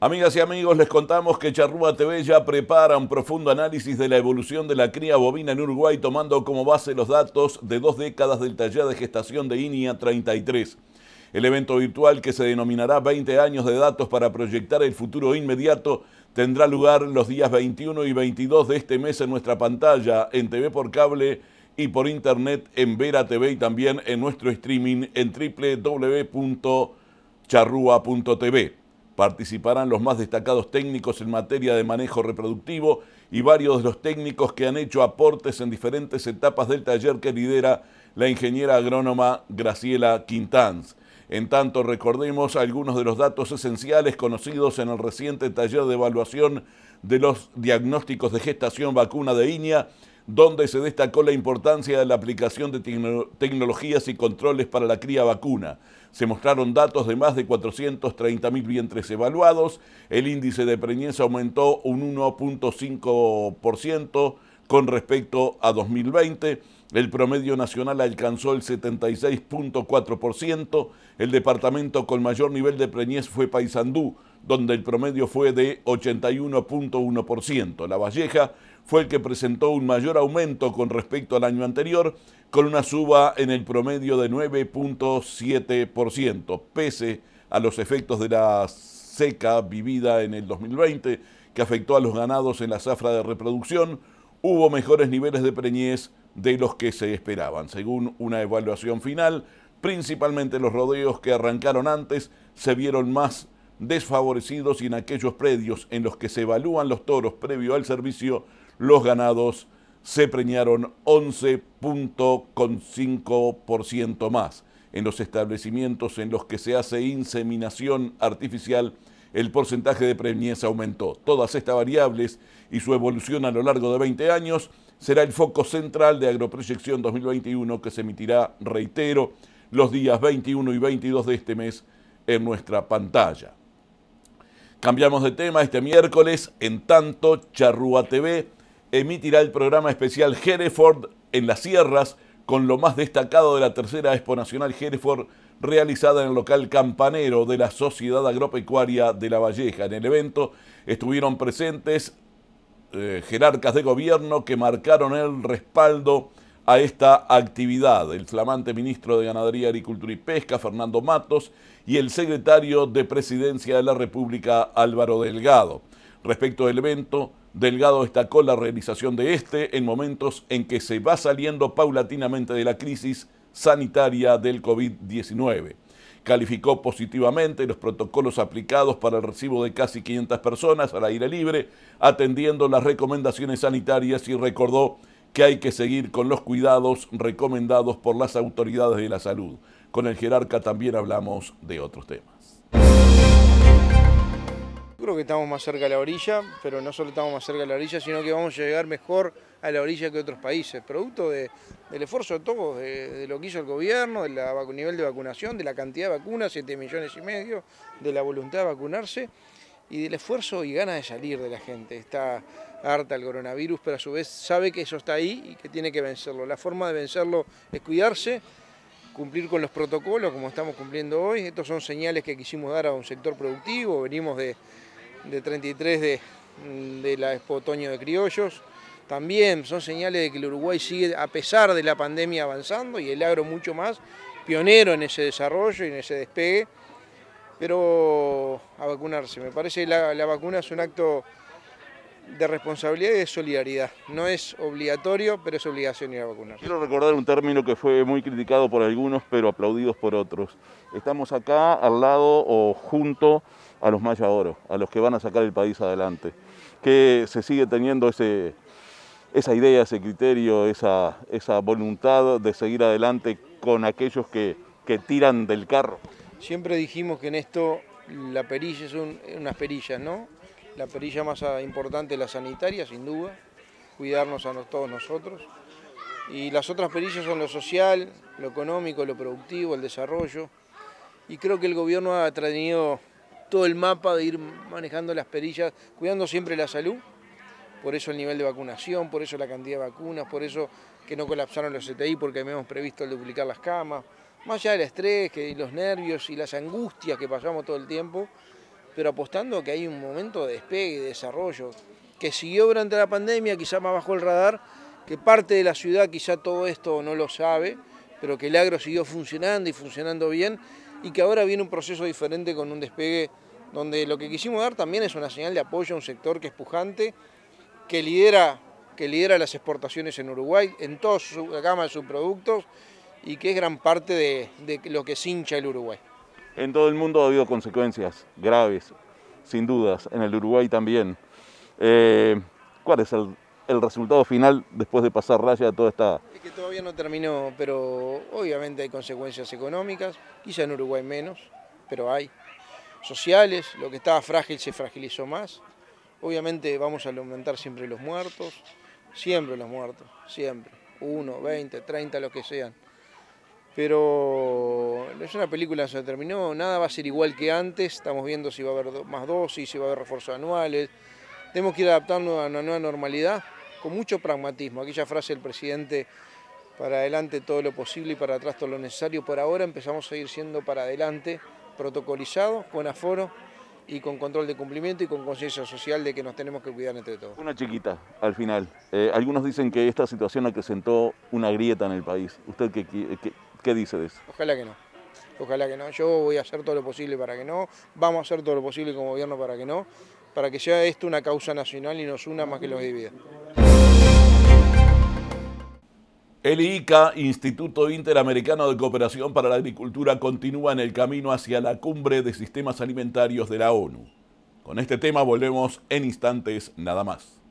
Amigas y amigos, les contamos que Charrúa TV ya prepara un profundo análisis de la evolución de la cría bovina en Uruguay, tomando como base los datos de dos décadas del taller de gestación de INIA 33. El evento virtual, que se denominará 20 años de datos para proyectar el futuro inmediato, tendrá lugar los días 21 y 22 de este mes en nuestra pantalla, en TV por cable y por internet en Vera TV y también en nuestro streaming en www.charrua.tv. Participarán los más destacados técnicos en materia de manejo reproductivo y varios de los técnicos que han hecho aportes en diferentes etapas del taller que lidera la ingeniera agrónoma Graciela Quintanz. En tanto, recordemos algunos de los datos esenciales conocidos en el reciente taller de evaluación de los diagnósticos de gestación vacuna de INIA donde se destacó la importancia de la aplicación de tecnologías y controles para la cría vacuna. Se mostraron datos de más de 430.000 vientres evaluados, el índice de preñez aumentó un 1.5% con respecto a 2020, el promedio nacional alcanzó el 76.4%, el departamento con mayor nivel de preñez fue Paysandú, donde el promedio fue de 81.1%, La Valleja fue el que presentó un mayor aumento con respecto al año anterior, con una suba en el promedio de 9.7%, pese a los efectos de la seca vivida en el 2020, que afectó a los ganados en la zafra de reproducción, hubo mejores niveles de preñez de los que se esperaban. Según una evaluación final, principalmente los rodeos que arrancaron antes se vieron más desfavorecidos y en aquellos predios en los que se evalúan los toros previo al servicio los ganados se preñaron 11.5% más. En los establecimientos en los que se hace inseminación artificial, el porcentaje de preñez aumentó. Todas estas variables y su evolución a lo largo de 20 años será el foco central de Agroproyección 2021 que se emitirá, reitero, los días 21 y 22 de este mes en nuestra pantalla. Cambiamos de tema este miércoles, en tanto, Charrúa TV emitirá el programa especial Hereford en las sierras con lo más destacado de la tercera Expo Nacional Hereford realizada en el local campanero de la Sociedad Agropecuaria de La Valleja. En el evento estuvieron presentes eh, jerarcas de gobierno que marcaron el respaldo a esta actividad. El flamante ministro de Ganadería, Agricultura y Pesca, Fernando Matos, y el secretario de Presidencia de la República, Álvaro Delgado. Respecto del evento, Delgado destacó la realización de este en momentos en que se va saliendo paulatinamente de la crisis sanitaria del COVID-19. Calificó positivamente los protocolos aplicados para el recibo de casi 500 personas al aire libre, atendiendo las recomendaciones sanitarias y recordó que hay que seguir con los cuidados recomendados por las autoridades de la salud. Con el jerarca también hablamos de otros temas que estamos más cerca de la orilla, pero no solo estamos más cerca de la orilla, sino que vamos a llegar mejor a la orilla que otros países, producto del esfuerzo de todos, de, lo que hizo el gobierno, del nivel de vacunación, de la cantidad de vacunas, 7 millones y medio, de la voluntad de vacunarse y del esfuerzo y ganas de salir de la gente. Está harta el coronavirus, pero a su vez sabe que eso está ahí y que tiene que vencerlo. La forma de vencerlo es cuidarse, cumplir con los protocolos como estamos cumpliendo hoy. Estos son señales que quisimos dar a un sector productivo, venimos de de 33 mm, de, la Expo Otoño de Criollos. También son señales de que el Uruguay sigue, a pesar de la pandemia, avanzando y el agro mucho más, pionero en ese desarrollo y en ese despegue. Pero a vacunarse, me parece que la, la vacuna es un acto de responsabilidad y de solidaridad. No es obligatorio, pero es obligación ir a vacunar. Quiero recordar un término que fue muy criticado por algunos, pero aplaudidos por otros. Estamos acá al lado o junto a los mayas oro, a los que van a sacar el país adelante. Que se sigue teniendo ese, esa idea, ese criterio, esa, esa voluntad de seguir adelante con aquellos que, tiran del carro. Siempre dijimos que en esto la perilla es unas perillas, ¿no? La perilla más importante es la sanitaria, sin duda, cuidarnos a todos nosotros. Y las otras perillas son lo social, lo económico, lo productivo, el desarrollo. Y creo que el gobierno ha traído todo el mapa de ir manejando las perillas, cuidando siempre la salud. Por eso el nivel de vacunación, por eso la cantidad de vacunas, por eso que no colapsaron los CTI porque habíamos previsto el duplicar las camas. Más allá del estrés, que los nervios y las angustias que pasamos todo el tiempo, pero apostando que hay un momento de despegue, de desarrollo, que siguió durante la pandemia, quizá más bajo el radar, que parte de la ciudad quizá todo esto no lo sabe, pero que el agro siguió funcionando y funcionando bien y que ahora viene un proceso diferente con un despegue donde lo que quisimos dar también es una señal de apoyo a un sector que es pujante, que lidera, que lidera las exportaciones en Uruguay, en toda su la gama de sus productos y que es gran parte de, lo que cincha el Uruguay. En todo el mundo ha habido consecuencias graves, sin dudas, en el Uruguay también. Eh, ¿Cuál es el el resultado final después de pasar raya toda esta... Es que todavía no terminó, pero obviamente hay consecuencias económicas, quizá en Uruguay menos, pero hay. Sociales, lo que estaba frágil se fragilizó más. Obviamente vamos a aumentar siempre los muertos, siempre los muertos, siempre. Uno, 20, 30, lo que sean. Pero es una película se terminó, nada va a ser igual que antes, estamos viendo si va a haber más dosis, si va a haber refuerzos anuales, tenemos que ir adaptándonos a una nueva normalidad con mucho pragmatismo. Aquella frase del presidente, para adelante todo lo posible y para atrás todo lo necesario, por ahora empezamos a ir siendo para adelante, protocolizados, con aforo y con control de cumplimiento y con conciencia social de que nos tenemos que cuidar entre todos. Una chiquita, al final. Eh, algunos dicen que esta situación acrecentó una grieta en el país. ¿Usted qué, dice de eso? Ojalá que no. Ojalá que no. Yo voy a hacer todo lo posible para que no. Vamos a hacer todo lo posible como gobierno para que no. Para que sea esto una causa nacional y nos una más que los divida. El ICA, Instituto Interamericano de Cooperación para la Agricultura, continúa en el camino hacia la cumbre de sistemas alimentarios de la ONU. Con este tema volvemos en instantes nada más.